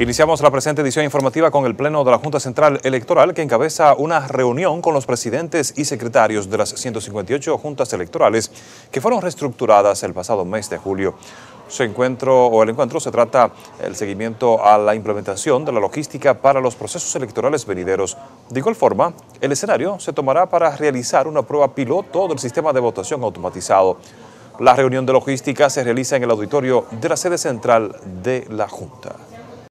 Iniciamos la presente edición informativa con el Pleno de la Junta Central Electoral que encabeza una reunión con los presidentes y secretarios de las 158 juntas electorales que fueron reestructuradas el pasado mes de julio. Su encuentro o el encuentro se trata el seguimiento a la implementación de la logística para los procesos electorales venideros. De igual forma, el escenario se tomará para realizar una prueba piloto del sistema de votación automatizado. La reunión de logística se realiza en el auditorio de la sede central de la Junta.